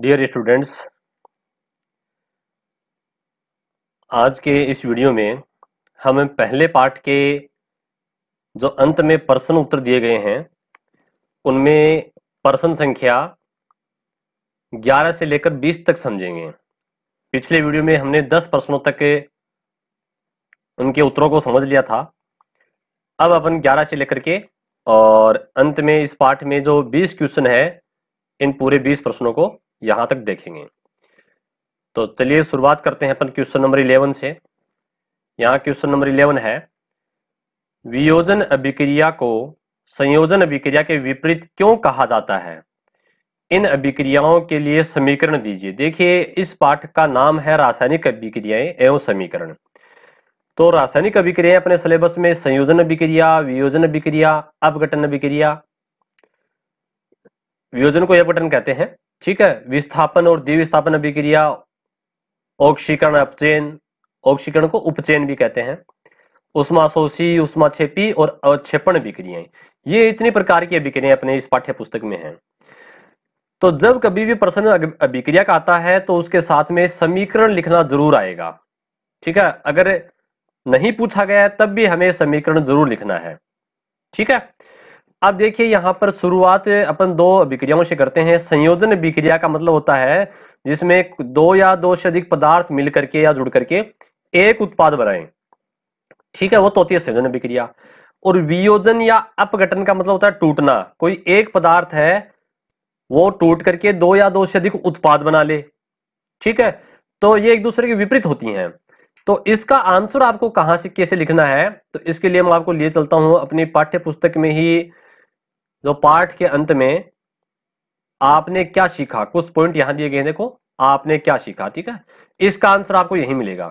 dear students आज के इस वीडियो में हम पहले पार्ट के जो अंत में प्रश्न उत्तर दिए गए हैं उनमें प्रश्न संख्या 11 से लेकर 20 तक समझेंगे पिछले वीडियो में हमने 10 प्रश्नों तक के उनके उत्तरों को समझ लिया था अब अपन 11 से लेकर के और अंत में इस पार्ट में जो 20 क्वेश्चन है इन पूरे 20 प्रश्नों को यहां तक देखेंगे तो चलिए शुरुआत करते हैं अपन क्वेश्चन नंबर इलेवन से यहाँ क्वेश्चन नंबर इलेवन है वियोजन अभिक्रिया को संयोजन अभिक्रिया के विपरीत क्यों कहा जाता है इन अभिक्रियाओं के लिए समीकरण दीजिए देखिए इस पाठ का नाम है रासायनिक अभिक्रियाएं एवं समीकरण तो रासायनिक अभिक्रियाएं अपने सिलेबस में संयोजन अभिक्रिया वियोजन अभिक्रिया अपघटन अभिक्रिया वियोजन को अपघटन कहते हैं ठीक है विस्थापन और द्विविस्थापन अभिक्रिया ऑक्सीकरण अपचयन ऑक्सीकरण को उपचयन भी कहते हैं उष्मा शोषी उष्मा छेपी और अवक्षेपण विक्रियाएं ये इतने प्रकार की अभिक्रियाएं अपने इस पाठ्य पुस्तक में हैं तो जब कभी भी प्रश्न अभिक्रिया का आता है तो उसके साथ में समीकरण लिखना जरूर आएगा ठीक है अगर नहीं पूछा गया तब भी हमें समीकरण जरूर लिखना है ठीक है अब देखिए यहाँ पर शुरुआत अपन दो विक्रियाओं से करते हैं संयोजन विक्रिया का मतलब होता है जिसमें दो या दो से अधिक पदार्थ मिल करके या जुड़ करके एक उत्पाद बनाए ठीक है वो तो होती है संयोजन विक्रिया और वियोजन या अपघटन का मतलब होता है टूटना कोई एक पदार्थ है वो टूट करके दो या दो से अधिक उत्पाद बना ले ठीक है तो ये एक दूसरे के विपरीत होती हैं तो इसका आंसर आपको कहां से कैसे लिखना है तो इसके लिए मैं आपको लिए चलता हूं अपनी पाठ्य पुस्तक में ही जो तो पाठ के अंत में आपने क्या सीखा कुछ पॉइंट यहां दिए गए हैं देखो आपने क्या सीखा ठीक है इसका आंसर आपको यही मिलेगा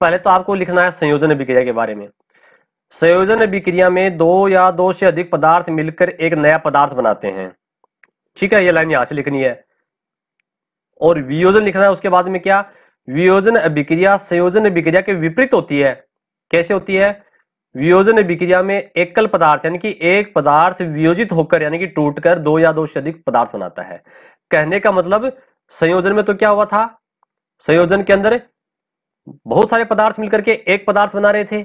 पहले तो आपको लिखना है संयोजन अभिक्रिया के बारे में संयोजन अभिक्रिया में दो या दो से अधिक पदार्थ मिलकर एक नया पदार्थ बनाते हैं ठीक है ये लाइन यहां से लिखनी है और वियोजन लिखना है उसके बाद में क्या वियोजन अभिक्रिया संयोजन अभिक्रिया के विपरीत होती है कैसे होती है वियोजन अभिक्रिया में एकल पदार्थ यानी कि एक पदार्थ वियोजित होकर यानी कि टूटकर दो या दो से अधिक पदार्थ बनाता है कहने का मतलब संयोजन में तो क्या हुआ था संयोजन के अंदर बहुत सारे पदार्थ मिलकर के एक पदार्थ बना रहे थे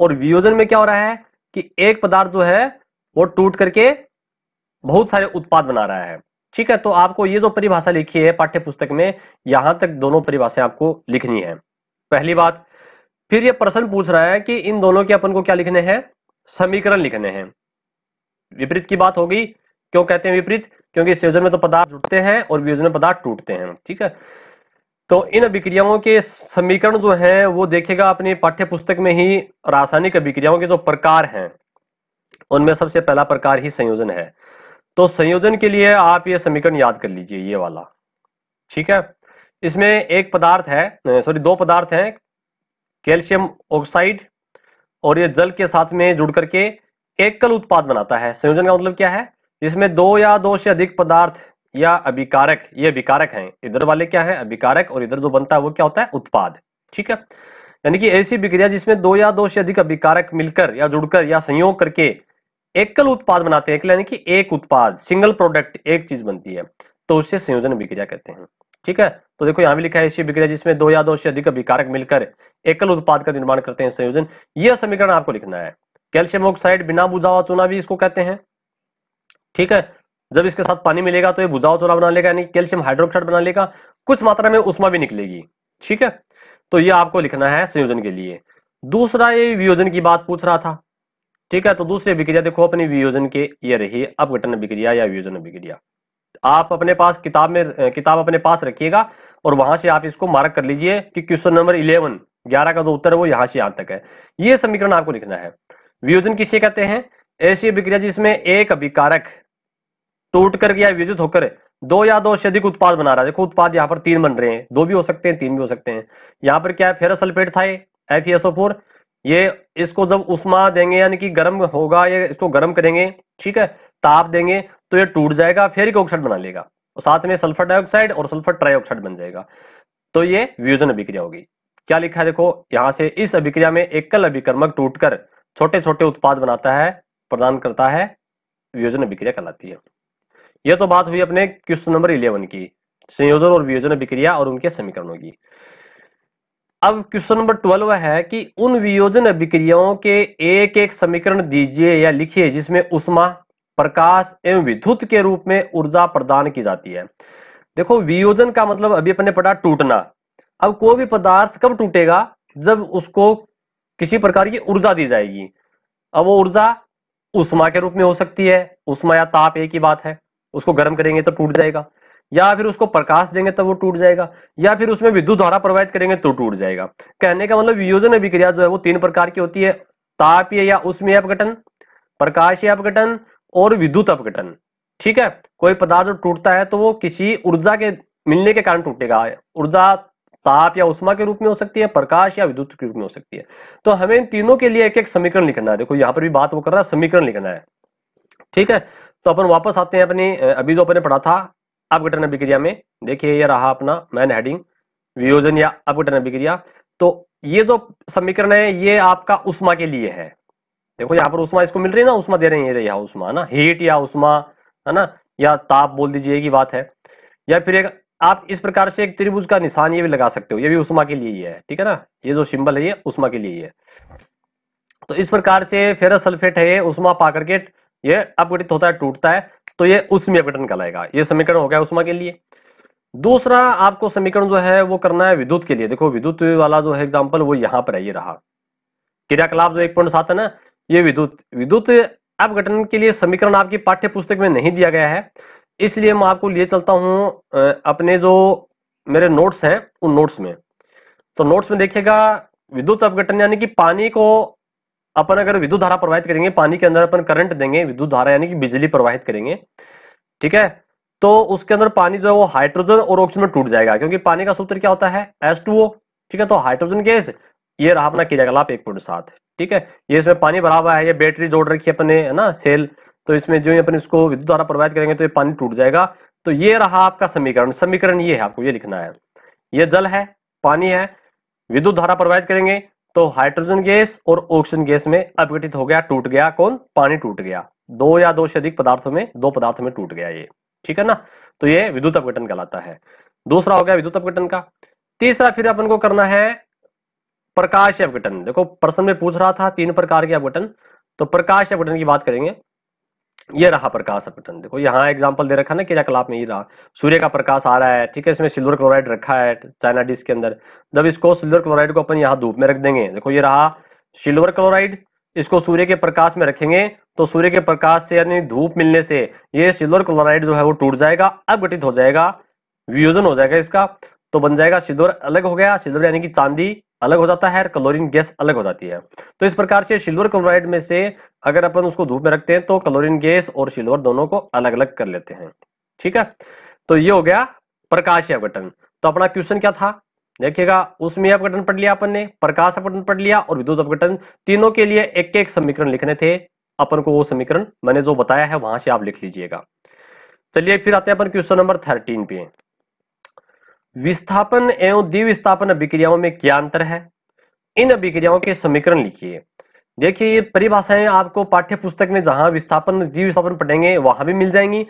और वियोजन में क्या हो रहा है कि एक पदार्थ जो है वो टूट करके बहुत सारे उत्पाद बना रहा है ठीक है तो आपको ये जो परिभाषा लिखी है पाठ्य पुस्तक में यहां तक दोनों परिभाषाएं आपको लिखनी है पहली बात फिर ये प्रश्न पूछ रहा है कि इन दोनों के अपन को क्या लिखने हैं समीकरण लिखने हैं विपरीत की बात होगी क्यों कहते हैं विपरीत क्योंकि संयोजन में तो पदार्थ जुटते हैं और वियोजन में पदार्थ टूटते हैं ठीक है तो इन अभिक्रियाओं के समीकरण जो है वो देखेगा अपनी पाठ्य पुस्तक में ही रासायनिक अभिक्रियाओं के जो प्रकार हैं उनमें सबसे पहला प्रकार ही संयोजन है तो संयोजन के लिए आप ये समीकरण याद कर लीजिए ये वाला ठीक है इसमें एक पदार्थ है सॉरी दो पदार्थ हैं कैल्शियम ऑक्साइड और ये जल के साथ में जुड़ करके एकल उत्पाद बनाता है संयोजन का मतलब क्या है जिसमें दो या दो से अधिक पदार्थ या अभिकारक ये विकारक हैं इधर वाले क्या है अभिकारक और इधर जो बनता है वो क्या होता है उत्पाद ठीक है यानी कि ऐसी विक्रिया जिसमें दो या दो से अधिक अभिकारक मिलकर या जुड़कर या संयोग करके एकल उत्पाद बनाते हैं यानी कि एक उत्पाद सिंगल प्रोडक्ट एक चीज बनती है तो उससे संयोजन विक्रिया कहते हैं ठीक है तो देखो यहाँ भी लिखा है ऐसी विक्रिया जिसमें दो या दो से अधिक अभिकारक मिलकर एकल उत्पाद का निर्माण करते हैं संयोजन यह समीकरण आपको लिखना है कैल्शियम ऑक्साइड बिना बुझावा चूना भी इसको कहते हैं ठीक है जब इसके साथ पानी मिलेगा तो ये बुझावा चूना बना लेगा यानी कैल्शियम हाइड्रोक्साइड बना लेगा कुछ मात्रा में उष्मा भी निकलेगी ठीक है तो ये आपको लिखना है संयोजन के लिए दूसरा ये वियोजन की बात पूछ रहा था ठीक है तो दूसरी विक्रिया देखो अपनी वियोजन के ये रही अपघटन विक्रिया या वियोजन विक्रिया आप अपने पास किताब में किताब अपने पास रखिएगा और वहां से आप इसको मार्क कर लीजिए कि क्वेश्चन नंबर इलेवन ग्यारह का जो उत्तर है वो यहां से यहां तक है ये समीकरण आपको लिखना है वियोजन किसे कहते हैं ऐसी अभिक्रिया जिसमें एक अभिकारक टूट कर गया विद्युत होकर दो या दो से अधिक उत्पाद बना रहा है देखो उत्पाद यहाँ पर तीन बन रहे हैं दो भी हो सकते हैं तीन भी हो सकते हैं यहाँ पर क्या है फेरा सल्फेट था एफ एसओ फोर ये इसको जब उष्मा देंगे यानी कि गर्म होगा ये इसको गर्म करेंगे ठीक है ताप देंगे तो ये टूट जाएगा फिर एक ऑक्साइड बना लेगा और साथ में सल्फर डाइऑक्साइड और सल्फर ट्राइऑक्साइड बन जाएगा तो ये व्यूजन अभिक्रिया होगी क्या लिखा है देखो यहाँ से इस अभिक्रिया में एकल अभिक्रमक टूटकर छोटे छोटे उत्पाद बनाता है प्रदान करता है वियोजन अभिक्रिया कहलाती है यह तो बात हुई अपने क्वेश्चन नंबर इलेवन की संयोजन और वियोजन अभिक्रिया और उनके समीकरणों की अब क्वेश्चन नंबर ट्वेल्व है कि उन वियोजन अभिक्रियाओं के एक एक समीकरण दीजिए या लिखिए जिसमें उष्मा प्रकाश एवं विद्युत के रूप में ऊर्जा प्रदान की जाती है देखो वियोजन का मतलब अभी अपने पढ़ा टूटना अब कोई भी पदार्थ कब टूटेगा जब उसको किसी प्रकार की ऊर्जा दी जाएगी अब वो ऊर्जा उष्मा के रूप में हो सकती है उष्मा या ताप एक ही बात है उसको गर्म करेंगे तो टूट जाएगा या फिर उसको प्रकाश देंगे तब तो वो टूट जाएगा या फिर उसमें विद्युत धारा प्रोवाइड करेंगे तो टूट जाएगा कहने का मतलब वियोजन अभिक्रिया जो है वो तीन प्रकार की होती है तापीय या उष्मीय अपघटन प्रकाशीय अपघटन और विद्युत अपघटन ठीक है कोई पदार्थ टूटता है तो वो किसी ऊर्जा के मिलने के कारण टूटेगा ऊर्जा ताप या उष्मा के रूप में हो सकती है प्रकाश या विद्युत के रूप में हो सकती है तो हमें इन तीनों के लिए एक एक समीकरण लिखना है देखो यहाँ पर भी बात वो कर रहा है समीकरण लिखना है ठीक है तो अपन वापस आते हैं अपनी अभी जो अपने पढ़ा था अपघटन अभिक्रिया में देखिए ये रहा अपना मैन हेडिंग वियोजन या अपघटन अभिक्रिया तो ये जो समीकरण है ये आपका उष्मा के लिए है देखो यहाँ पर उष्मा इसको मिल रही है ना उष्मा दे रहे हैं ये रही उष्मा है ना हीट या उष्मा है ना या ताप बोल दीजिए की बात है या फिर एक आप इस प्रकार से एक त्रिभुज का निशान ये भी लगा सकते हो ये भी उष्मा के लिए ही है ठीक है ना ये जो सिंबल है ये उष्मा के लिए ही है तो इस प्रकार से फेरस सल्फेट है ये उष्मा पा करके ये अपघटित होता है टूटता है तो ये उसमें अपघटन कहलाएगा ये समीकरण हो गया उष्मा के लिए दूसरा आपको समीकरण जो है वो करना है विद्युत के लिए देखो विद्युत वाला जो है एग्जाम्पल वो यहाँ पर है ये रहा क्रियाकलाप जो एक पॉइंट सात है ना ये विद्युत विद्युत अपघटन के लिए समीकरण आपकी पाठ्य पुस्तक में नहीं दिया गया है इसलिए मैं आपको लिए चलता हूं अपने जो मेरे नोट्स हैं उन नोट्स में तो नोट्स में देखिएगा विद्युत अपघटन यानी कि पानी को अपन अगर विद्युत धारा प्रवाहित करेंगे पानी के अंदर अपन करंट देंगे विद्युत धारा यानी कि बिजली प्रवाहित करेंगे ठीक है तो उसके अंदर पानी जो है वो हाइड्रोजन और ऑक्सीजन में टूट जाएगा क्योंकि पानी का सूत्र क्या होता है एस ठीक है तो हाइड्रोजन गैस ये रहा अपना किया जाएगा एक पॉइंट सात ठीक है ये इसमें पानी भरा हुआ है ये बैटरी जोड़ रखी है अपने है ना सेल तो इसमें जो अपने इसको विद्युत द्वारा प्रवाहित करेंगे तो ये पानी टूट जाएगा तो ये रहा आपका समीकरण समीकरण ये है आपको ये लिखना है ये जल है पानी है विद्युत धारा प्रवाहित करेंगे तो हाइड्रोजन गैस और ऑक्सीजन गैस में अपघटित हो गया टूट गया कौन पानी टूट गया दो या दो से अधिक पदार्थों में दो पदार्थों में टूट गया ये ठीक है ना तो ये विद्युत अपघटन कहलाता है दूसरा हो गया विद्युत अपघटन का तीसरा फिर अपन को करना है प्रकाश अवघटन देखो प्रश्न में पूछ रहा था तीन प्रकार के अवघटन तो प्रकाश अवघटन की बात करेंगे ये रहा प्रकाश अवघटन देखो यहाँ एग्जाम्पल दे रखा ना क्रियाकलाप में ये रहा सूर्य का प्रकाश आ रहा है ठीक है इसमें सिल्वर क्लोराइड रखा है चाइना डिश के अंदर जब इसको सिल्वर क्लोराइड को अपन यहाँ धूप में रख देंगे देखो ये रहा सिल्वर क्लोराइड इसको सूर्य के प्रकाश में रखेंगे तो सूर्य के प्रकाश से यानी धूप मिलने से ये सिल्वर क्लोराइड जो है वो टूट जाएगा अवघटित हो जाएगा वियोजन हो जाएगा इसका तो बन जाएगा सिल्वर अलग हो गया सिल्वर यानी कि चांदी अलग हो जाता है और क्लोरीन गैस अलग हो जाती है तो इस प्रकार से सिल्वर क्लोराइड में से अगर अपन उसको धूप में रखते हैं तो क्लोरीन गैस और सिल्वर दोनों को अलग अलग कर लेते हैं ठीक है तो ये हो गया प्रकाश अपघटन तो अपना क्वेश्चन क्या था देखिएगा उसमें अपघटन पढ़ लिया अपन ने प्रकाश अपघटन पढ़ लिया और विद्युत अपघटन तीनों के लिए एक एक समीकरण लिखने थे अपन को वो समीकरण मैंने जो बताया है वहां से आप लिख लीजिएगा चलिए फिर आते हैं अपन क्वेश्चन नंबर थर्टीन पे विस्थापन एवं द्विविस्थापन अभिक्रियाओं में क्या अंतर है इन अभिक्रियाओं के समीकरण लिखिए देखिए ये परिभाषाएं आपको पाठ्य पुस्तक में जहां विस्थापन द्विविस्थापन पढ़ेंगे वहां भी मिल जाएंगी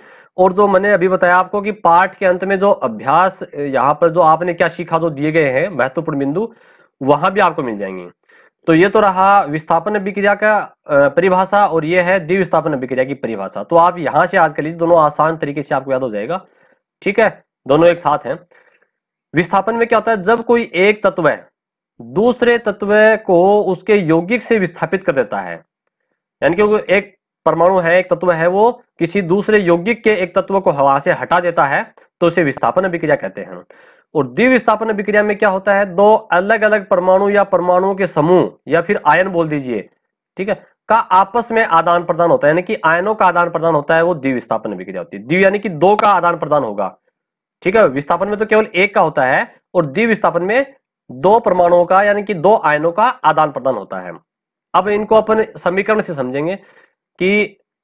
और जो मैंने अभी बताया आपको कि पाठ के अंत में जो अभ्यास यहाँ पर जो आपने क्या सीखा जो दिए गए हैं महत्वपूर्ण बिंदु वहां भी आपको मिल जाएंगे तो ये तो रहा विस्थापन अभिक्रिया का परिभाषा और ये है द्विविस्थापन अभिक्रिया की परिभाषा तो आप यहाँ से याद कर लीजिए दोनों आसान तरीके से आपको याद हो जाएगा ठीक है दोनों एक साथ हैं विस्थापन में क्या होता है जब कोई एक तत्व दूसरे तत्व को उसके यौगिक से विस्थापित कर देता है यानी कि एक परमाणु है एक तत्व है वो किसी दूसरे यौगिक के एक तत्व को हवा से हटा देता है तो उसे विस्थापन अभिक्रिया कहते हैं और द्विविस्थापन अभिक्रिया में क्या होता है दो अलग अलग परमाणु या परमाणुओं के समूह या फिर आयन बोल दीजिए ठीक है का आपस में आदान प्रदान होता है यानी कि आयनों का आदान प्रदान होता है वो द्विविस्थापन अभिक्रिया होती है द्वि यानी कि दो का आदान प्रदान होगा ठीक है विस्थापन में तो केवल एक का होता है और द्विविस्थापन में दो परमाणुओं का यानी कि दो आयनों का आदान प्रदान होता है अब इनको अपन समीकरण से समझेंगे कि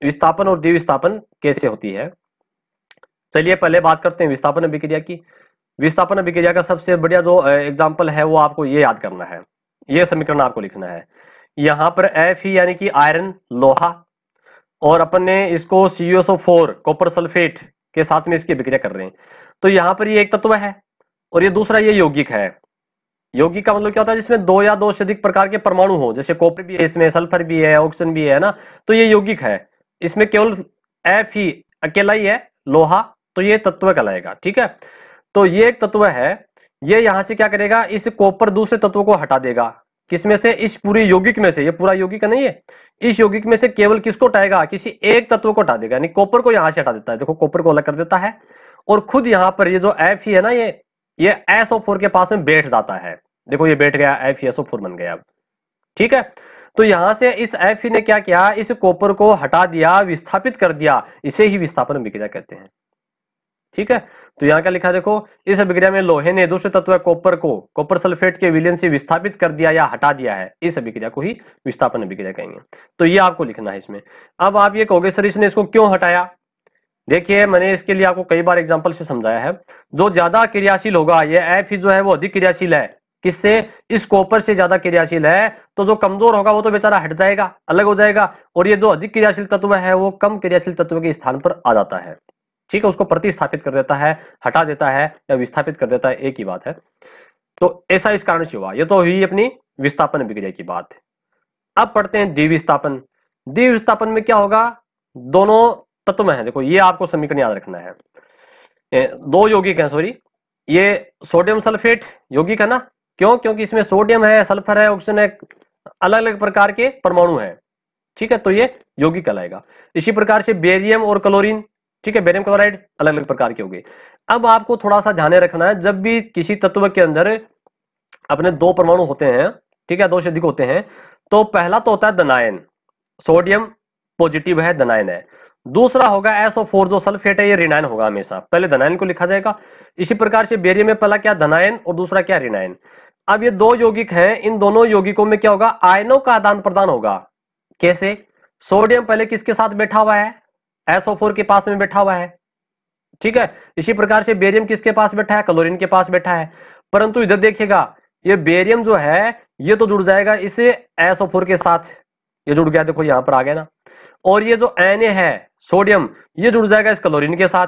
विस्थापन और द्विविस्थापन कैसे होती है चलिए पहले बात करते हैं विस्थापन अभिक्रिया की विस्थापन अभिक्रिया का सबसे बढ़िया जो एग्जाम्पल है वो आपको ये याद करना है ये समीकरण आपको लिखना है यहां पर एफ ही यानी कि आयरन लोहा और अपन ने इसको सीओसो फोर कॉपर सल्फेट के साथ में इसकी अभिक्रिया कर रहे हैं तो यहाँ पर ये एक तत्व है और ये दूसरा ये यौगिक है यौगिक का मतलब क्या होता है जिसमें दो या दो से अधिक प्रकार के परमाणु हो जैसे कॉपर भी है इसमें सल्फर भी है ऑक्सीजन भी है ना तो ये यौगिक है इसमें केवल एफ ही अकेला ही है लोहा तो ये तत्व कहलाएगा ठीक है तो ये एक तत्व है ये यहां से क्या करेगा इस कॉपर दूसरे तत्व को हटा देगा किसमें से इस पूरी यौगिक में से ये पूरा यौगिक नहीं है इस यौगिक में से केवल किसको हटाएगा किसी एक तत्व को हटा देगा यानी कॉपर को यहां से हटा देता है देखो कॉपर को अलग कर देता है और खुद यहां पर ये जो एफ ही है ना ये ये एसओ फोर के पास में बैठ जाता है देखो ये बैठ गया एफ एसओ फोर बन गया ठीक है तो यहां से इस एफ ही ने क्या किया इस कॉपर को हटा दिया विस्थापित कर दिया इसे ही विस्थापन विक्रिया कहते हैं ठीक है तो यहाँ क्या लिखा देखो इस अभिक्रिया में लोहे ने दूसरे तत्व कॉपर को कॉपर सल्फेट के विलियन से विस्थापित कर दिया या हटा दिया है इस अभिक्रिया को ही विस्थापन अभिक्रिया कहेंगे तो ये आपको लिखना है इसमें अब आप ये कहोगे सर इसने इसको क्यों हटाया देखिए मैंने इसके लिए आपको कई बार एग्जाम्पल से समझाया है जो ज्यादा क्रियाशील होगा ये एफ जो है वो अधिक क्रियाशील है किससे इस कॉपर से ज्यादा क्रियाशील है तो जो कमजोर होगा वो तो बेचारा हट जाएगा अलग हो जाएगा और ये जो अधिक क्रियाशील तत्व है वो कम क्रियाशील तत्व के स्थान पर आ जाता है ठीक है उसको प्रतिस्थापित कर देता है हटा देता है या विस्थापित कर देता है एक ही बात है तो ऐसा इस कारण से हुआ यह तो हुई अपनी विस्थापन विक्रिया की बात अब पढ़ते हैं द्विविस्थापन द्विविस्थापन में क्या होगा दोनों तत्व है देखो ये आपको समीकरण याद रखना है दो यौगिक हैं सॉरी ये सोडियम सल्फेट यौगिक है ना क्यों क्योंकि इसमें सोडियम है सल्फर है ऑक्सीजन है अलग अलग प्रकार के परमाणु हैं ठीक है तो ये यौगिक कहलाएगा इसी प्रकार से बेरियम और क्लोरीन ठीक है बेरियम क्लोराइड अलग अलग प्रकार के हो गए अब आपको थोड़ा सा ध्यान रखना है जब भी किसी तत्व के अंदर अपने दो परमाणु होते हैं ठीक है दो से अधिक होते हैं तो पहला तो होता है दनायन सोडियम पॉजिटिव है दनायन है दूसरा होगा एसओ फोर जो सल्फेट है ये रिनायन होगा हमेशा पहले धनायन को लिखा जाएगा इसी प्रकार से बेरियम में पहला क्या धनायन और दूसरा क्या रिनायन अब ये दो यौगिक हैं इन दोनों यौगिकों में क्या होगा आयनों का आदान प्रदान होगा कैसे सोडियम पहले किसके साथ बैठा हुआ है SO4 के पास में बैठा हुआ है ठीक है इसी प्रकार से बेरियम किसके पास बैठा है क्लोरीन के पास बैठा है परंतु इधर देखिएगा ये बेरियम जो है ये तो जुड़ जाएगा इसे SO4 के साथ ये जुड़ गया देखो यहां पर आ गया ना और ये जो एन है सोडियम ये जुड़ जाएगा इस क्लोरीन के साथ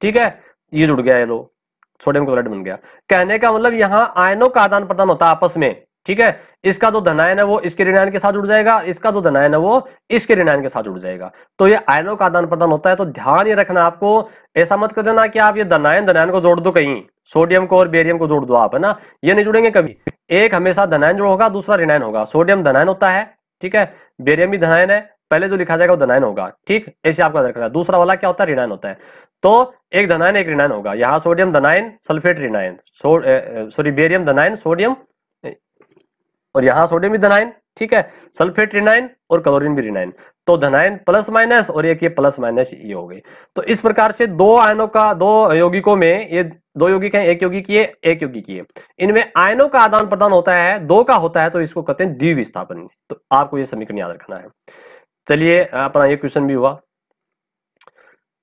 ठीक है ये जुड़ गया ये लो सोडियम क्लोराइड बन गया कहने का मतलब यहाँ आयनों का आदान प्रदान होता है आपस में ठीक है इसका जो धनायन है वो इसके ऋणायन के साथ जुड़ जाएगा इसका जो धनायन है वो इसके ऋणायन के साथ जुड़ जाएगा तो ये आयनों का आदान प्रदान होता है तो ध्यान ये रखना आपको ऐसा मत कर देना कि आप ये धनायन धनायन को जोड़ दो कहीं सोडियम को और बेरियम को जोड़ दो आप है ना ये नहीं जुड़ेंगे कभी एक हमेशा धनायन जोड़ होगा दूसरा ऋणायन होगा सोडियम धनायन होता है ठीक है बेरियम भी धनायन है पहले जो लिखा जाएगा वो धनायन होगा ठीक ऐसे आपको याद रखना दूसरा वाला क्या होता है ऋणायन होता है तो एक धनायन एक ऋणायन होगा यहाँ सोडियम धनायन सल्फेट ऋणायन सॉरी बेरियम धनायन सोडियम और यहाँ सोडियम भी धनाइन ठीक है सल्फेट रिनाइन और क्लोरीन भी रिनाइन तो धनाइन प्लस माइनस और एक ये प्लस माइनस ये हो गई तो इस प्रकार से दो आयनों का दो यौगिकों में ये दो यौगिक हैं एक यौगिक ये एक यौगिक ये इनमें आयनों का आदान प्रदान होता है दो का होता है तो इसको कहते हैं द्विविस्थापन तो आपको ये समीकरण याद रखना है चलिए अपना ये क्वेश्चन भी हुआ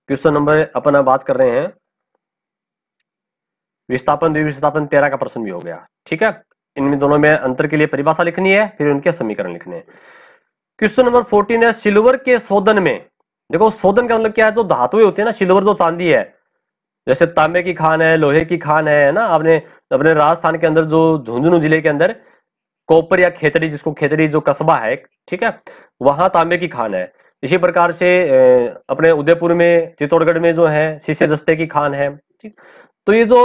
क्वेश्चन नंबर अपना बात कर रहे हैं विस्थापन द्विविस्थापन तेरह का प्रश्न भी हो गया ठीक है इनमें दोनों में अंतर के लिए परिभाषा लिखनी है फिर उनके समीकरण लिखने क्वेश्चन नंबर फोर्टीन है सिल्वर के शोधन में देखो शोधन का मतलब क्या है जो धातु होती है ना सिल्वर जो चांदी है जैसे तांबे की खान है लोहे की खान है ना आपने अपने राजस्थान के अंदर जो झुंझुनू जिले के अंदर कोपर या खेतरी जिसको खेतरी जो कस्बा है ठीक है वहां तांबे की खान है इसी प्रकार से अपने उदयपुर में चित्तौड़गढ़ में जो है शीशे जस्ते की खान है ठीक तो ये जो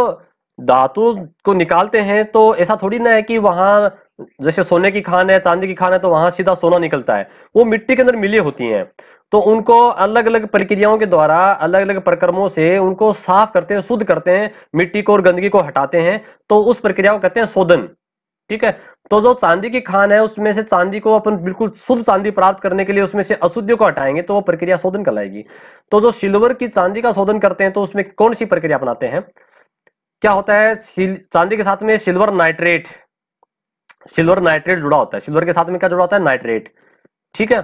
धातु को निकालते हैं तो ऐसा थोड़ी ना है कि वहां जैसे सोने की खान है चांदी की खान है तो वहां सीधा सोना निकलता है वो मिट्टी के अंदर मिली होती हैं तो उनको अलग अलग प्रक्रियाओं के द्वारा अलग अलग प्रक्रमों से उनको साफ करते हैं शुद्ध करते हैं मिट्टी को और गंदगी को हटाते हैं तो उस प्रक्रिया को कहते हैं शोधन ठीक है तो जो चांदी की खान है उसमें से चांदी को अपन बिल्कुल शुद्ध चांदी प्राप्त करने के लिए उसमें से अशुद्ध को हटाएंगे तो वो प्रक्रिया शोधन कहलाएगी तो जो सिल्वर की चांदी का शोधन करते हैं तो उसमें कौन सी प्रक्रिया अपनाते हैं क्या होता है चांदी के साथ में सिल्वर नाइट्रेट सिल्वर नाइट्रेट जुड़ा होता है सिल्वर के साथ में क्या जुड़ा होता है नाइट्रेट ठीक है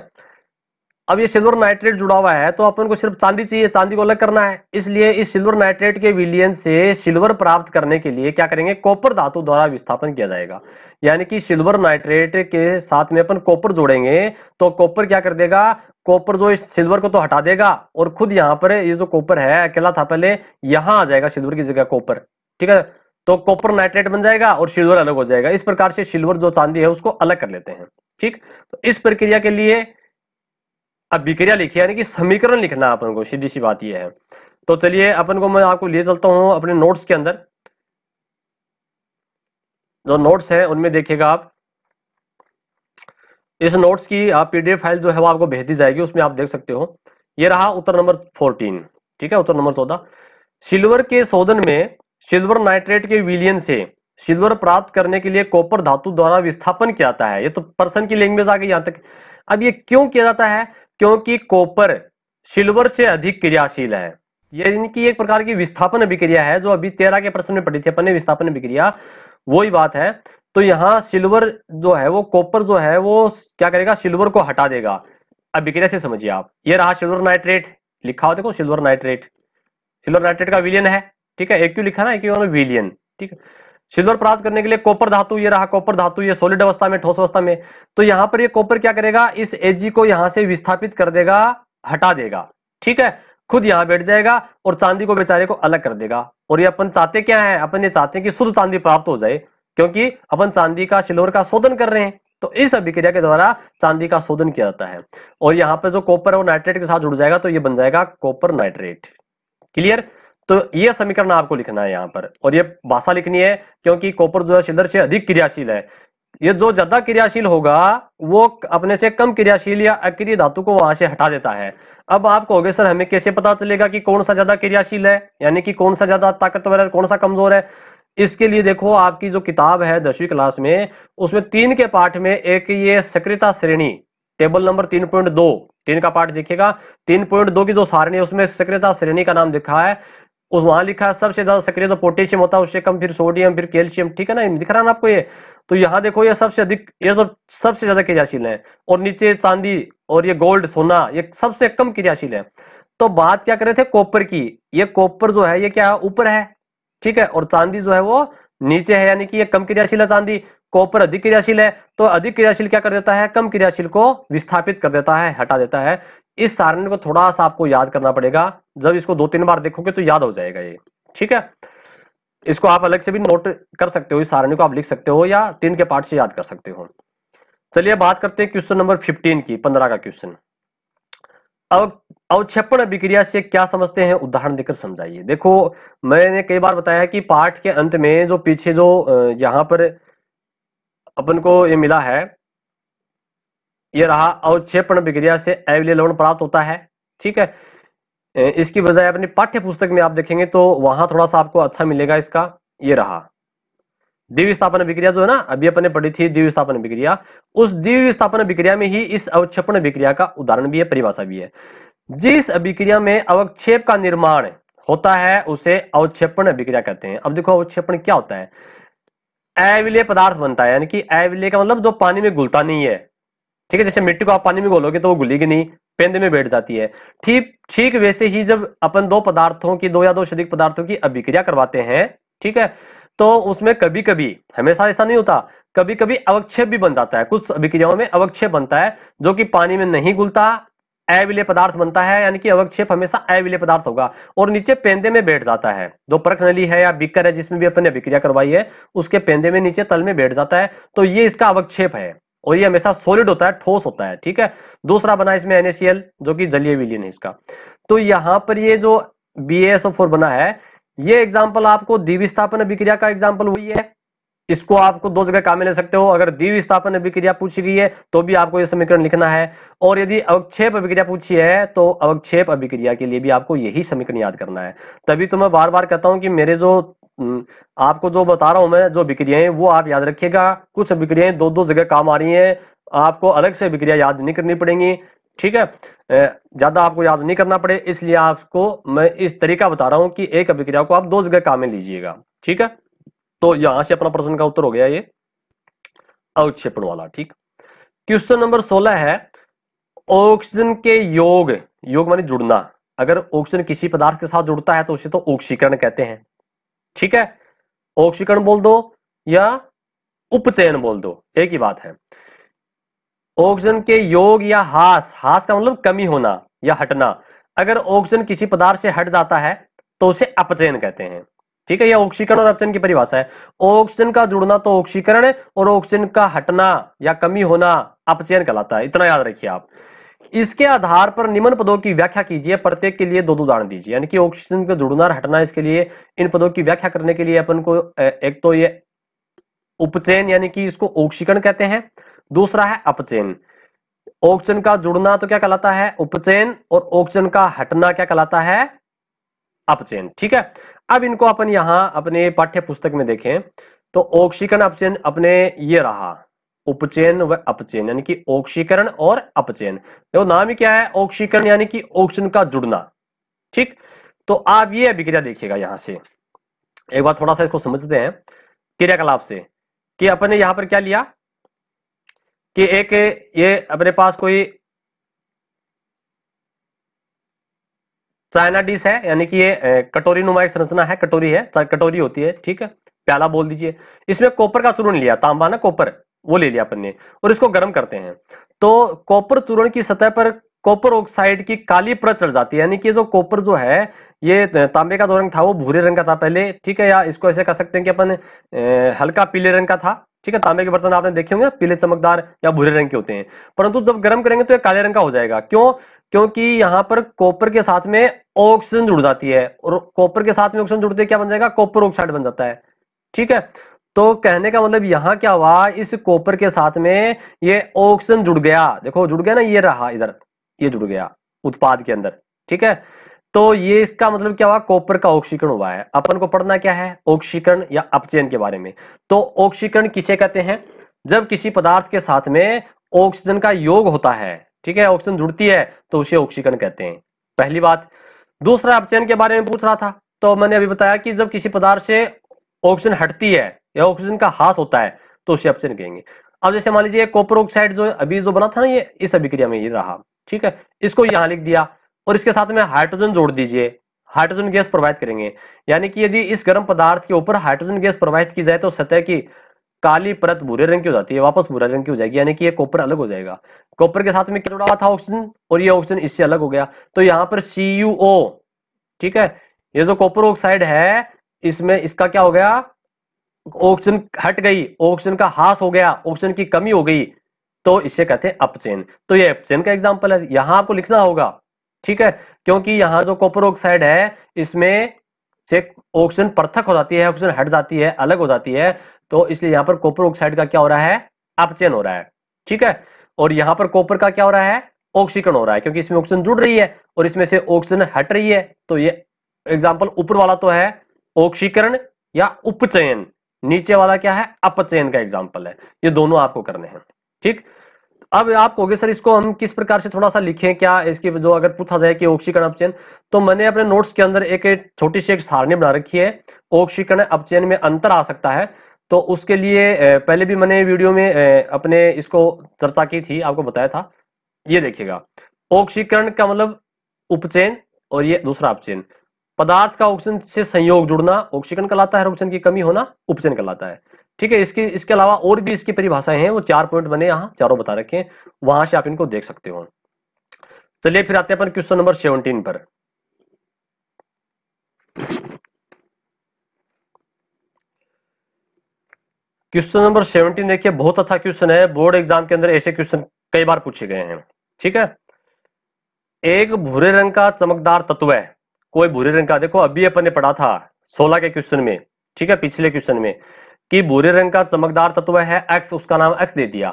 अब ये सिल्वर नाइट्रेट जुड़ा हुआ है तो अपन को सिर्फ चांदी चाहिए चांदी को अलग करना है इसलिए इस सिल्वर नाइट्रेट के विलियन से सिल्वर प्राप्त करने के लिए क्या करेंगे कॉपर धातु द्वारा विस्थापन किया जाएगा यानी कि सिल्वर नाइट्रेट के साथ में अपन कॉपर जोड़ेंगे तो कॉपर क्या कर देगा कॉपर जो इस सिल्वर को तो हटा देगा और खुद यहां पर ये जो कॉपर है अकेला था पहले यहां आ जाएगा सिल्वर की जगह कॉपर ठीक है तो कॉपर नाइट्रेट बन जाएगा और सिल्वर अलग हो जाएगा इस प्रकार से सिल्वर जो चांदी है उसको अलग कर लेते हैं ठीक तो इस प्रक्रिया के लिए अभिक्रिया लिखी यानी कि समीकरण लिखना अपन को सीधी सी बात यह है तो चलिए अपन को मैं आपको ले चलता हूं अपने नोट्स के अंदर जो नोट्स हैं उनमें देखिएगा आप इस नोट्स की आप पीडीएफ फाइल जो है वो आपको भेज दी जाएगी उसमें आप देख सकते हो ये रहा उत्तर नंबर फोर्टीन ठीक है उत्तर नंबर चौदह सिल्वर के शोधन में सिल्वर नाइट्रेट के विलियन से सिल्वर प्राप्त करने के लिए कॉपर धातु द्वारा विस्थापन किया जाता है ये तो पर्सन की लैंग्वेज आ गई यहां तक अब ये क्यों किया जाता है क्योंकि कॉपर सिल्वर से अधिक क्रियाशील है ये इनकी एक प्रकार की विस्थापन अभिक्रिया है जो अभी तेरह के प्रश्न में पढ़ी थी अपने विस्थापन अभिक्रिया वही बात है तो यहाँ सिल्वर जो है वो कॉपर जो है वो क्या करेगा सिल्वर को हटा देगा अभिक्रिया से समझिए आप ये रहा सिल्वर नाइट्रेट लिखा हो देखो सिल्वर नाइट्रेट सिल्वर नाइट्रेट का विलियन है ठीक है एक्यू लिखा ना एक्यू विलियन ठीक है सिल्वर प्राप्त करने के लिए कॉपर धातु ये रहा कॉपर धातु ये सॉलिड अवस्था में ठोस अवस्था में तो यहां पर ये कॉपर क्या करेगा इस एजी को यहां से विस्थापित कर देगा हटा देगा ठीक है खुद यहां बैठ जाएगा और चांदी को बेचारे को अलग कर देगा और ये अपन चाहते क्या है अपन ये चाहते हैं कि शुद्ध चांदी प्राप्त हो जाए क्योंकि अपन चांदी का सिल्वर का शोधन कर रहे हैं तो इस अभिक्रिया के द्वारा चांदी का शोधन किया जाता है और यहाँ पर जो कॉपर है वो नाइट्रेट के साथ जुड़ जाएगा तो ये बन जाएगा कॉपर नाइट्रेट क्लियर तो ये समीकरण आपको लिखना है यहाँ पर और ये भाषा लिखनी है क्योंकि कॉपर जो है से अधिक क्रियाशील है ये जो ज्यादा क्रियाशील होगा वो अपने से कम क्रियाशील या अक्रिय धातु को वहां से हटा देता है अब आप कहोगे सर हमें कैसे पता चलेगा कि कौन सा ज्यादा क्रियाशील है यानी कि कौन सा ज्यादा ताकतवर है कौन सा कमजोर है इसके लिए देखो आपकी जो किताब है दसवीं क्लास में उसमें तीन के पाठ में एक ये सक्रियता श्रेणी टेबल नंबर तीन पॉइंट दो तीन का पाठ देखिएगा तीन पॉइंट दो की जो सारणी है उसमें सक्रियता श्रेणी का नाम दिखा है उस वहां लिखा है सबसे ज्यादा सक्रिय तो पोटेशियम होता है उससे कम फिर सोडियम फिर कैल्शियम ठीक है ना दिख रहा ना आपको ये तो यहाँ देखो ये सबसे अधिक ये तो सबसे ज्यादा क्रियाशील है और नीचे चांदी और ये गोल्ड सोना ये सबसे कम क्रियाशील है तो बात क्या कर रहे थे कॉपर की ये कॉपर जो है ये क्या ऊपर है ठीक है और चांदी जो है वो नीचे है यानी कि ये कम क्रियाशील है चांदी कॉपर अधिक क्रियाशील है तो अधिक क्रियाशील क्या कर देता है कम क्रियाशील को विस्थापित कर देता है हटा देता है इस सारण को थोड़ा सा आपको याद करना पड़ेगा जब इसको दो तीन बार देखोगे तो याद हो जाएगा ये ठीक है इसको आप अलग से भी नोट कर सकते हो इस सारणी को आप लिख सकते हो या तीन के पार्ट से याद कर सकते हो चलिए बात करते हैं क्वेश्चन नंबर फिफ्टीन की पंद्रह का क्वेश्चन अवक्षेपण अभिक्रिया से क्या समझते हैं उदाहरण देकर समझाइए देखो मैंने कई बार बताया कि पाठ के अंत में जो पीछे जो यहाँ पर अपन को ये मिला है ये रहा अवक्षेपण विक्रिया से एविल लवण प्राप्त होता है ठीक है इसकी बजाय अपने पाठ्य पुस्तक में आप देखेंगे तो वहां थोड़ा सा आपको अच्छा मिलेगा इसका ये रहा दिव्य स्थापन विक्रिया जो है ना अभी अपने पढ़ी थी दिव्य स्थापन विक्रिया उस दिव्य स्थापन विक्रिया में ही इस अवक्षेपण विक्रिया का उदाहरण भी है परिभाषा भी है जिस अभिक्रिया में अवक्षेप का निर्माण होता है उसे अवक्षेपण अभिक्रिया कहते हैं अब देखो अवक्षेपण क्या होता है अविलय पदार्थ बनता है यानी कि अविलय का मतलब जो पानी में घुलता नहीं है ठीक है जैसे मिट्टी को आप पानी में घोलोगे तो वो घुलेगी नहीं पेंद में बैठ जाती है ठीक ठीक वैसे ही जब अपन दो पदार्थों की दो या दो शरीर पदार्थों की अभिक्रिया करवाते हैं ठीक है तो उसमें कभी कभी हमेशा ऐसा नहीं होता कभी कभी अवक्षेप भी बन जाता है कुछ अभिक्रियाओं में अवक्षेप बनता है जो कि पानी में नहीं घुलता अविलय पदार्थ बनता है यानी कि अवक्षेप हमेशा अविलय पदार्थ होगा और नीचे पेंदे में बैठ जाता है जो परख नली है या बिकर है जिसमें भी अपन ने अभिक्रिया करवाई है उसके पेंदे में नीचे तल में बैठ जाता है तो ये इसका अवक्षेप है और ये हमेशा सॉलिड होता है ठोस होता है ठीक है दूसरा बना इसमें एनएसीएल जो कि जलीय विलियन है इसका तो यहाँ पर ये जो बी बना है ये एग्जाम्पल आपको द्विविस्थापन अभिक्रिया का एग्जाम्पल वही है इसको आपको दो जगह काम में ले सकते हो अगर स्थापन अभिक्रिया पूछी गई है तो भी आपको यह समीकरण लिखना है और यदि अवक्षेप अभिक्रिया पूछी है तो अवक्षेप अभिक्रिया के लिए भी आपको यही समीकरण याद करना है तभी तो मैं बार बार कहता हूं कि मेरे जो हम्म, आपको जो बता रहा हूं मैं जो हैं वो आप याद रखिएगा कुछ बिक्रियां दो दो जगह काम आ रही हैं आपको अलग से बिक्रिया याद नहीं करनी पड़ेंगी ठीक है ज्यादा आपको याद नहीं करना पड़े इसलिए आपको मैं इस तरीका बता रहा हूं कि एक अभिक्रिया को आप दो जगह काम में लीजिएगा ठीक है तो यहां से अपना प्रश्न का उत्तर हो गया ये अवक्षेपण वाला ठीक क्वेश्चन नंबर सोलह है ऑक्सीजन के योग योग माने जुड़ना अगर ऑक्सीजन किसी पदार्थ के साथ जुड़ता है तो उसे तो ऑक्सीकरण कहते हैं ठीक है ऑक्सीकरण बोल दो या उपचयन बोल दो एक ही बात है ऑक्सीजन के योग या हास हास का मतलब कमी होना या हटना अगर ऑक्सीजन किसी पदार्थ से हट जाता है तो उसे अपचयन कहते हैं ठीक है यह ऑक्सीकरण और अपचयन की परिभाषा है ऑक्सीजन का जुड़ना तो ऑक्सीकरण और ऑक्सीजन का हटना या कमी होना अपचयन कहलाता है इतना याद रखिए आप इसके आधार पर निम्न पदों की व्याख्या कीजिए प्रत्येक के लिए दो दो उदाहरण दीजिए यानी कि ऑक्सीजन का जुड़ना और हटना इसके लिए इन पदों की व्याख्या करने के लिए अपन को एक तो ये उपचयन यानी कि इसको ऑक्सीकरण कहते हैं दूसरा है अपचयन ऑक्सीजन का जुड़ना तो क्या कहलाता है उपचयन और ऑक्सीजन का हटना क्या कहलाता है अपचयन ठीक है अब इनको अपन यहां अपने पाठ्य पुस्तक में देखें तो ऑक्सीकरण अपचयन अपने ये रहा उपचयन व अपचयन यानी कि ऑक्सीकरण और अपचयन देखो नाम ही क्या है ऑक्सीकरण यानी कि ऑक्सीजन का जुड़ना ठीक तो आप ये अभिक्रिया देखिएगा यहां से एक बार थोड़ा सा इसको समझते हैं क्रियाकलाप से कि अपने यहां पर क्या लिया कि एक ये अपने पास कोई चाइना डिश है यानी कि ये कटोरी नुमा एक संरचना है कटोरी है कटोरी होती है ठीक है प्याला बोल दीजिए इसमें कॉपर का चूर्ण लिया तांबा ना कॉपर वो ले लिया अपन ने और इसको गर्म करते हैं तो कॉपर चूर्ण की सतह पर कॉपर ऑक्साइड की काली परत चढ़ जाती है यानी कि जो कॉपर जो है ये तांबे का जो रंग था वो भूरे रंग का था पहले ठीक है या इसको ऐसे कह सकते हैं कि अपन हल्का पीले रंग का था ठीक है तांबे के बर्तन आपने देखे होंगे पीले चमकदार या भूरे रंग के होते हैं परंतु जब गर्म करेंगे तो ये काले रंग का हो जाएगा क्यों क्योंकि यहाँ पर कॉपर के साथ में ऑक्सीजन जुड़ जाती है और कॉपर के साथ में ऑक्सीजन जुड़ते क्या बन जाएगा कॉपर ऑक्साइड बन जाता है ठीक है तो कहने का मतलब यहां क्या हुआ इस कॉपर के साथ में ये ऑक्सीजन जुड़ गया देखो जुड़ गया ना ये रहा इधर ये जुड़ गया उत्पाद के अंदर ठीक है तो ये इसका मतलब क्या हुआ कॉपर का ऑक्सीकरण हुआ है अपन को पढ़ना क्या है ऑक्सीकरण या अपचयन के बारे में तो ऑक्सीकरण किसे कहते हैं जब किसी पदार्थ के साथ में ऑक्सीजन का योग होता है ठीक है ऑक्सीजन जुड़ती है तो उसे ऑक्सीकरण कहते हैं पहली बात दूसरा अपचयन के बारे में पूछ रहा था तो मैंने अभी बताया कि जब किसी पदार्थ से ऑक्सीजन हटती है या ऑक्सीजन का हास होता है तो उसे ऑप्शन कहेंगे अब जैसे मान लीजिए कॉपर ऑक्साइड जो अभी जो बना था ना ये इस अभिक्रिया में ये रहा ठीक है इसको यहाँ लिख दिया और इसके साथ में हाइड्रोजन जोड़ दीजिए हाइड्रोजन गैस प्रोवाइड करेंगे यानी कि यदि इस गर्म पदार्थ के ऊपर हाइड्रोजन गैस प्रोवाइड की जाए तो सतह की काली परत भूरे रंग की हो जाती है वापस भूरे रंग की हो जाएगी यानी कि ये कॉपर अलग हो जाएगा कॉपर के साथ में क्या जुड़ा हुआ था ऑक्सीजन और ये ऑक्सीजन इससे अलग हो गया तो यहाँ पर सी ठीक है ये जो कॉपर ऑक्साइड है इसमें इसका क्या हो गया ऑक्सीजन हट गई ऑक्सीजन का हास हो गया ऑक्सीजन की कमी हो गई तो इसे कहते हैं अपचेन तो ये अपचेन का एग्जाम्पल है यहां आपको लिखना होगा ठीक है क्योंकि यहां जो कॉपर ऑक्साइड है इसमें से ऑक्सीजन पृथक हो जाती है ऑक्सीजन हट जाती है अलग हो जाती है तो इसलिए यहां पर कॉपर ऑक्साइड का क्या हो रहा है अपचेन हो रहा है ठीक है और यहां पर कॉपर का क्या हो रहा है ऑक्सीकरण हो रहा है क्योंकि इसमें ऑक्सीजन जुड़ रही है और इसमें से ऑक्सीजन हट रही है तो ये एग्जाम्पल ऊपर वाला तो है ऑक्सीकरण या उपचयन नीचे वाला क्या है अपचयन का एग्जाम्पल है ये दोनों आपको करने हैं ठीक अब आप कहोगे सर इसको हम किस प्रकार से थोड़ा सा लिखें क्या इसकी जो अगर पूछा जाए कि ऑक्सीकरण अपचयन तो मैंने अपने नोट्स के अंदर एक छोटी सी एक सारणी बना रखी है ऑक्सीकरण अपचयन में अंतर आ सकता है तो उसके लिए पहले भी मैंने वीडियो में अपने इसको चर्चा की थी आपको बताया था ये देखिएगा ऑक्सीकरण का मतलब उपचयन और ये दूसरा अपचयन पदार्थ का ऑक्सीजन से संयोग जुड़ना ऑक्सीजन कहलाता है ऑक्सीजन की कमी होना उपचन कहलाता है ठीक है इसकी इसके अलावा और भी इसकी परिभाषाएं हैं वो चार पॉइंट बने यहाँ चारों बता रखे हैं वहां से आप इनको देख सकते हो चलिए फिर आते हैं अपन क्वेश्चन नंबर सेवनटीन पर क्वेश्चन नंबर सेवनटीन देखिए बहुत अच्छा क्वेश्चन है बोर्ड एग्जाम के अंदर ऐसे क्वेश्चन कई बार पूछे गए हैं ठीक है एक भूरे रंग का चमकदार तत्व है कोई भूरे रंग का देखो अभी अपन ने पढ़ा था सोलह के क्वेश्चन में ठीक है पिछले क्वेश्चन में कि भूरे रंग का चमकदार तत्व है एक्स उसका नाम एक्स दे दिया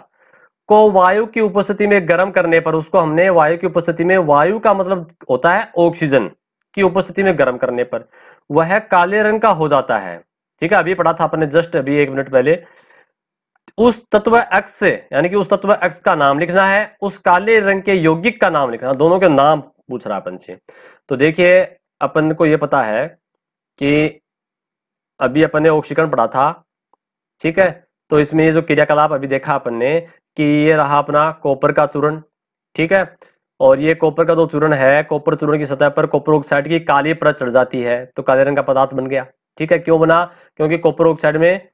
को वायु की उपस्थिति में गर्म करने पर उसको हमने वायु की उपस्थिति में वायु का मतलब होता है ऑक्सीजन की उपस्थिति में गर्म करने पर वह काले रंग का हो जाता है ठीक है अभी पढ़ा था अपने जस्ट अभी एक मिनट पहले उस तत्व एक्स से यानी कि उस तत्व एक्स का नाम लिखना है उस काले रंग के यौगिक का नाम लिखना दोनों के नाम पूछ रहा अपन से तो देखिए अपन को ये पता है कि अभी अपन ने ऑक्सीकरण पढ़ा था ठीक है तो इसमें ये जो क्रियाकलाप अभी देखा अपन ने कि ये रहा अपना कॉपर का चूर्ण ठीक है और ये कॉपर का जो चूर्ण है कॉपर चूर्ण की सतह पर कॉपर ऑक्साइड की काली परत चढ़ जाती है तो काले रंग का पदार्थ बन गया ठीक है क्यों बना क्योंकि कॉपर ऑक्साइड में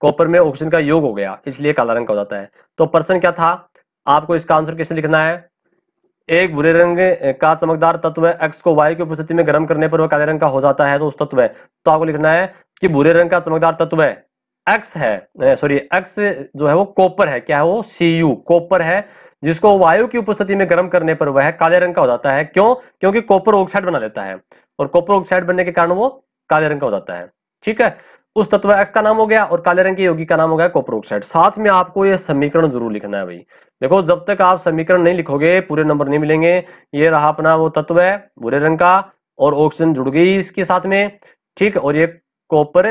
कॉपर में ऑक्सीजन का योग हो गया इसलिए काला रंग का हो जाता है तो प्रश्न क्या था आपको इसका आंसर कैसे लिखना है एक भूरे रंग का चमकदार तत्व एक्स को वाई की उपस्थिति में गर्म करने पर वह काले रंग का हो जाता है तो उस तत्व है तो आपको लिखना है कि भूरे रंग का चमकदार तत्व है एक्स है सॉरी एक्स जो है वो कॉपर है क्या है वो सी यू कॉपर है जिसको वायु की उपस्थिति में गर्म करने पर वह काले रंग का हो जाता है क्यों क्योंकि कॉपर ऑक्साइड बना लेता है और कॉपर ऑक्साइड बनने के कारण वो काले रंग का हो जाता है ठीक है उस तत्व एक्स का नाम हो गया और काले रंग के योगी का नाम हो गया कॉपर ऑक्साइड साथ में आपको ये समीकरण जरूर लिखना है भाई देखो जब तक आप समीकरण नहीं लिखोगे पूरे नंबर नहीं मिलेंगे ये रहा अपना वो तत्व है भूरे रंग का और ऑक्सीजन जुड़ गई इसके साथ में ठीक और ये कॉपर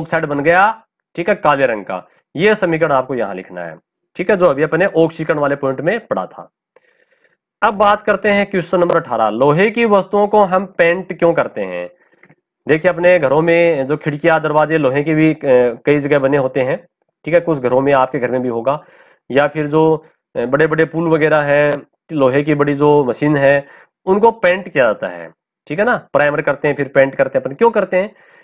ऑक्साइड बन गया ठीक है काले रंग का ये समीकरण आपको यहां लिखना है ठीक है जो अभी अपने ऑक्सीकरण वाले पॉइंट में पढ़ा था अब बात करते हैं क्वेश्चन नंबर अठारह लोहे की वस्तुओं को हम पेंट क्यों करते हैं देखिए अपने घरों में जो खिड़कियां दरवाजे लोहे के भी कई जगह बने होते हैं ठीक है कुछ घरों में आपके घर में भी होगा या फिर जो बड़े बड़े पुल वगैरह हैं लोहे की बड़ी जो मशीन है उनको पेंट किया जाता है ठीक है ना प्राइमर करते हैं फिर पेंट करते हैं अपन क्यों करते हैं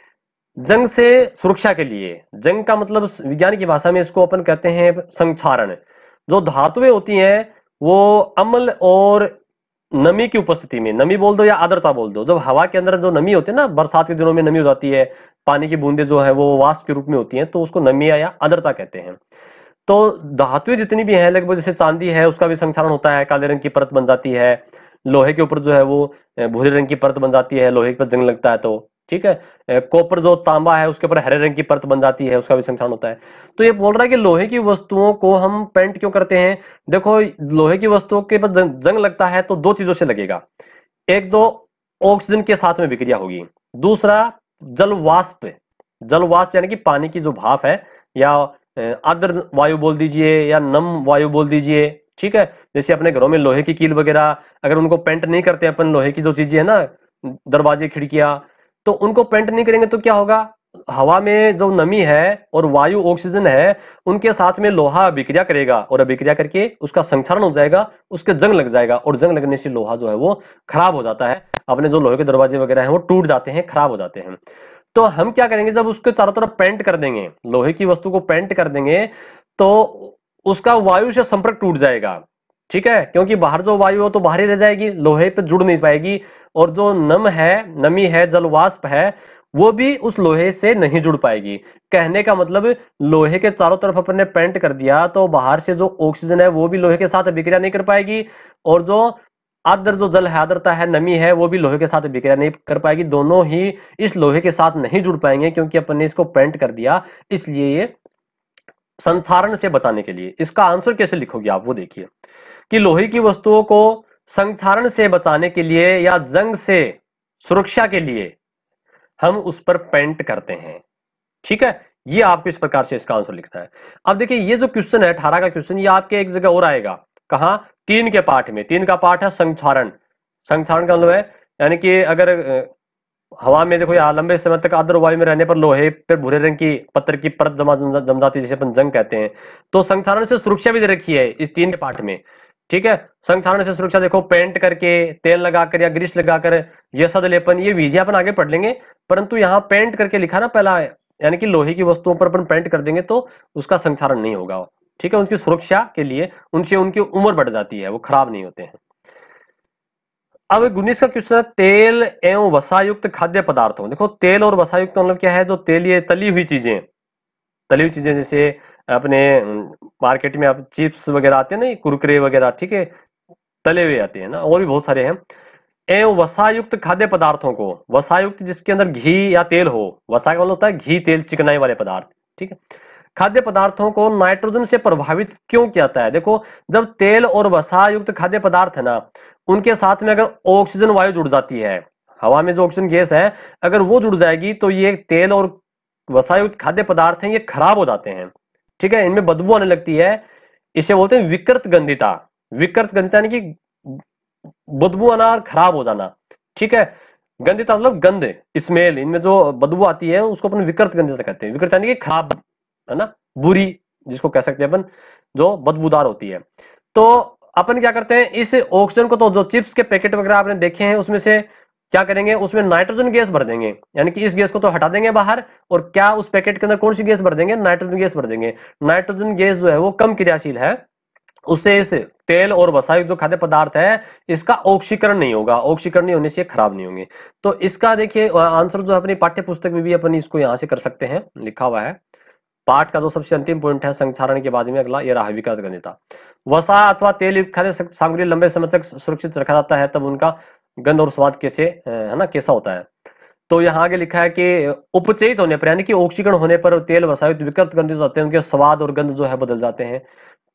जंग से सुरक्षा के लिए जंग का मतलब विज्ञान की भाषा में इसको अपन कहते हैं संक्षारण जो धातुएं होती हैं वो अम्ल और नमी की उपस्थिति में नमी बोल दो या आर्द्रता बोल दो जब हवा के अंदर जो नमी होती है ना बरसात के दिनों में नमी हो जाती है पानी की बूंदे जो है वो वास के रूप में होती है तो उसको नमी या आदरता कहते हैं तो धातुएं जितनी भी हैं लगभग जैसे चांदी है उसका भी संसारण होता है काले रंग की परत बन जाती है लोहे के ऊपर जो है वो भूरे रंग की परत बन जाती है लोहे के पर जंग लगता है तो ठीक है कॉपर जो तांबा है उसके ऊपर हरे रंग की परत बन जाती है उसका भी संक्षारण होता है तो ये बोल रहा है कि लोहे की वस्तुओं को हम पेंट क्यों करते हैं देखो लोहे की वस्तुओं के पर जंग, लगता है तो दो चीजों से लगेगा एक दो तो ऑक्सीजन के साथ में बिक्रिया होगी दूसरा जल वाष्प जल वाष्प यानी कि पानी की जो भाप है या आद्र वायु बोल दीजिए या नम वायु बोल दीजिए ठीक है जैसे अपने घरों में लोहे की कील वगैरह अगर उनको पेंट नहीं करते अपन लोहे की जो चीजें है ना दरवाजे खिड़कियां तो उनको पेंट नहीं करेंगे तो क्या होगा हवा में जो नमी है और वायु ऑक्सीजन है उनके साथ में लोहा अभिक्रिया करेगा और अभिक्रिया करके उसका संक्षारण हो जाएगा उसके जंग लग जाएगा और जंग लगने से लोहा जो है वो खराब हो जाता है अपने जो लोहे के दरवाजे वगैरह हैं वो टूट जाते हैं खराब हो जाते हैं तो हम क्या करेंगे जब उसके चारों तरफ पेंट कर देंगे लोहे की वस्तु को पेंट कर देंगे तो उसका वायु से संपर्क टूट जाएगा ठीक है क्योंकि बाहर जो वायु है तो बाहर ही रह जाएगी लोहे पे जुड़ नहीं पाएगी और जो नम है नमी है जलवाष्प है वो भी उस लोहे से नहीं जुड़ पाएगी कहने का मतलब लोहे के चारों तरफ अपन ने पेंट कर दिया तो बाहर से जो ऑक्सीजन है वो भी लोहे के साथ अभिक्रिया नहीं कर पाएगी और जो आदर जो जल है आदरता है नमी है वो भी लोहे के साथ अभिक्रिया नहीं कर पाएगी दोनों ही इस लोहे के साथ नहीं जुड़ पाएंगे क्योंकि अपन ने इसको पेंट कर दिया इसलिए ये संथारण से बचाने के लिए इसका आंसर कैसे लिखोगे आप वो देखिए कि लोहे की वस्तुओं को संक्षारण से बचाने के लिए या जंग से सुरक्षा के लिए हम उस पर पेंट करते हैं ठीक है ये आपको इस प्रकार से इसका आंसर लिखना है अब देखिए ये जो क्वेश्चन है अठारह का क्वेश्चन ये आपके एक जगह और आएगा कहा तीन के पाठ में तीन का पाठ है संक्षारण संक्षारण का मतलब है यानी कि अगर हवा में देखो या लंबे समय तक आदर वायु में रहने पर लोहे पर भूरे रंग की पत्थर की परत जमा जम जाती है जिसे अपन जंग कहते हैं तो संक्षारण से सुरक्षा भी दे रखी है इस तीन के पाठ में ठीक है संसारण से सुरक्षा देखो पेंट करके तेल लगाकर या ग्रीस लगाकर यसद लेपन ये विधि अपन आगे पढ़ लेंगे परंतु यहाँ पेंट करके लिखा ना पहला यानी कि लोहे की वस्तुओं पर अपन पेंट कर देंगे तो उसका संसारण नहीं होगा ठीक है उनकी सुरक्षा के लिए उनसे उनकी उम्र बढ़ जाती है वो खराब नहीं होते हैं अब उन्नीस का क्वेश्चन है तेल एवं वसायुक्त खाद्य पदार्थों देखो तेल और वसायुक्त मतलब क्या है जो तेल ये तली हुई चीजें तली हुई चीजें जैसे अपने मार्केट में आप चिप्स वगैरह आते हैं ना कुरकुरे वगैरह ठीक है तले हुए आते हैं ना और भी बहुत सारे हैं एवं वसायुक्त खाद्य पदार्थों को वसायुक्त जिसके अंदर घी या तेल हो वसा का मतलब होता है घी तेल चिकनाई वाले पदार्थ ठीक है खाद्य पदार्थों को नाइट्रोजन से प्रभावित क्यों किया जाता है देखो जब तेल और वसायुक्त खाद्य पदार्थ है ना उनके साथ में अगर ऑक्सीजन वायु जुड़ जाती है हवा में जो ऑक्सीजन गैस है अगर वो जुड़ जाएगी तो ये तेल और वसायुक्त खाद्य पदार्थ हैं ये खराब हो जाते हैं ठीक है इनमें बदबू आने लगती है इसे बोलते हैं विकृत गंधिता विकृत गंधिता यानी कि बदबू आना और खराब हो जाना ठीक है गंधिता मतलब गंध स्मेल इनमें जो बदबू आती है उसको अपन विकृत गंधिता कहते हैं विकृत यानी कि खराब है ना बुरी जिसको कह सकते हैं अपन जो बदबूदार होती है तो अपन क्या करते हैं इस ऑक्सीजन को तो जो चिप्स के पैकेट वगैरह आपने देखे हैं उसमें से क्या करेंगे उसमें नाइट्रोजन गैस भर देंगे यानी कि इस गैस को तो हटा देंगे बाहर और क्या उस पैकेट के अंदर कौन सी गैस भर देंगे नाइट्रोजन गैस भर देंगे नाइट्रोजन गैस जो है वो कम क्रियाशील है उससे इस तेल और वसायुक्त जो खाद्य पदार्थ है इसका औक्षीकरण नहीं होगा औक्षीकरण नहीं होने से खराब नहीं होंगे तो इसका देखिए आंसर जो है अपनी पाठ्य पुस्तक में भी अपनी इसको यहाँ से कर सकते हैं लिखा हुआ है पाठ का जो सबसे अंतिम पॉइंट है संक्षारण के बाद में अगला ये रहा विकास गंधिता वसा अथवा तेल खाद्य सामग्री लंबे समय तक सुरक्षित रखा जाता है तब उनका गंध और स्वाद कैसे है ना कैसा होता है तो यहाँ आगे लिखा है कि उपचयित होने पर यानी कि ऑक्सीकरण होने पर तेल वसायुक्त विकृत गंध जो होते हैं उनके स्वाद और गंध जो है बदल जाते हैं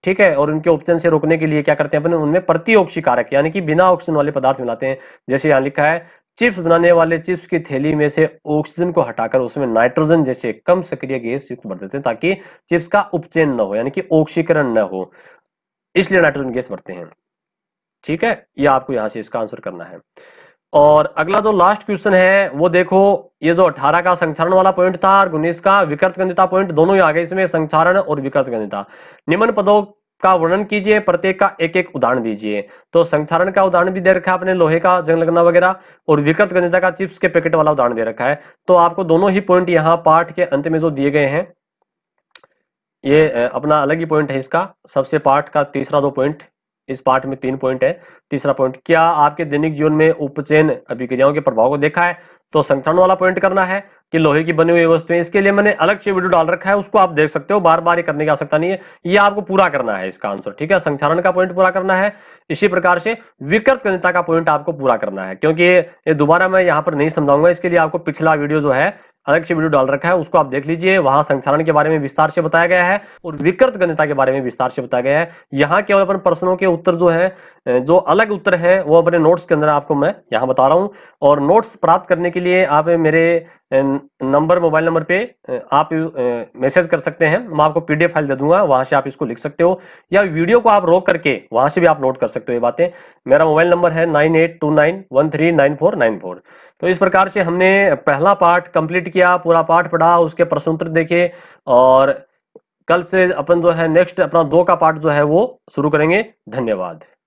ठीक है और उनके उपचन से रोकने के लिए क्या करते हैं अपने उनमें प्रतिओक्षी कारक यानी कि बिना ऑक्सीजन वाले पदार्थ मिलाते हैं जैसे यहाँ लिखा है चिप्स बनाने वाले चिप्स की थैली में से ऑक्सीजन को हटाकर उसमें नाइट्रोजन जैसे कम सक्रिय गैस युक्त भर देते हैं ताकि चिप्स का उपचयन न हो यानी कि ऑक्सीकरण न हो इसलिए नाइट्रोजन गैस भरते हैं ठीक है ये आपको यहां से इसका आंसर करना है और अगला जो लास्ट क्वेश्चन है वो देखो ये जो 18 का संचारण वाला पॉइंट था और उन्नीस का विकृत गंधिता पॉइंट दोनों ही आ गए इसमें संचारण और विकृत गंधिता निम्न पदों का वर्णन कीजिए प्रत्येक का एक एक उदाहरण दीजिए तो संचारण का उदाहरण भी दे रखा है आपने लोहे का जंग लगना वगैरह और विकृत गंधिता का चिप्स के पैकेट वाला उदाहरण दे रखा है तो आपको दोनों ही पॉइंट यहाँ पाठ के अंत में जो दिए गए हैं ये अपना अलग ही पॉइंट है इसका सबसे पाठ का तीसरा दो पॉइंट इस पार्ट में तीन पॉइंट है तीसरा पॉइंट क्या आपके दैनिक जीवन में उपचयन अभिक्रियाओं के प्रभाव को देखा है तो संक्षारण वाला पॉइंट करना है कि लोहे की बनी हुई वस्तुएं इसके लिए मैंने अलग से वीडियो डाल रखा है उसको आप देख सकते हो बार बार ये करने की आवश्यकता नहीं है ये आपको पूरा करना है इसका आंसर ठीक है संक्षारण का पॉइंट पूरा करना है इसी प्रकार से विकृत कनिता का पॉइंट आपको पूरा करना है क्योंकि ये दोबारा मैं यहाँ पर नहीं समझाऊंगा इसके लिए आपको पिछला वीडियो जो है अलग से वीडियो डाल रखा है उसको आप देख लीजिए वहां संसारण के बारे में विस्तार से बताया गया है और विकृत गंधता के बारे में विस्तार से बताया गया है यहाँ केवल अपन प्रश्नों के उत्तर जो है जो अलग उत्तर है वो अपने नोट्स के अंदर आपको मैं यहाँ बता रहा हूँ और नोट्स प्राप्त करने के लिए आप मेरे नंबर मोबाइल नंबर पे आप मैसेज कर सकते हैं मैं आपको पीडीएफ फाइल दे दूंगा वहां से आप इसको लिख सकते हो या वीडियो को आप रोक करके वहां से भी आप नोट कर सकते हो ये बातें मेरा मोबाइल नंबर है nine eight two nine one three nine four nine four तो इस प्रकार से हमने पहला पार्ट कंप्लीट किया पूरा पाठ पढ़ा उसके प्रश्नोत्तर देखे और कल से अपन जो है नेक्स्ट अपना दो का पार्ट जो है वो शुरू करेंगे धन्यवाद